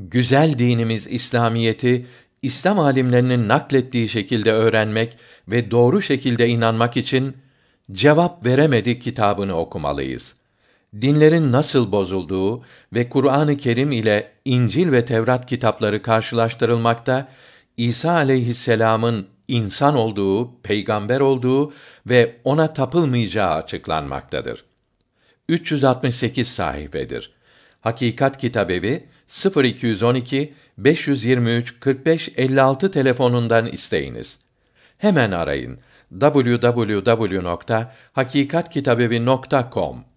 güzel dinimiz İslamiyeti İslam alimlerinin naklettiği şekilde öğrenmek ve doğru şekilde inanmak için Cevap Veremedi kitabını okumalıyız. Dinlerin nasıl bozulduğu ve Kur'an-ı Kerim ile İncil ve Tevrat kitapları karşılaştırılmakta, İsa aleyhisselamın insan olduğu, peygamber olduğu ve ona tapılmayacağı açıklanmaktadır. 368 sayfedir. Hakikat Kitabevi 0212 523 45 56 telefonundan isteyiniz. Hemen arayın. www.hakikatkitabevi.com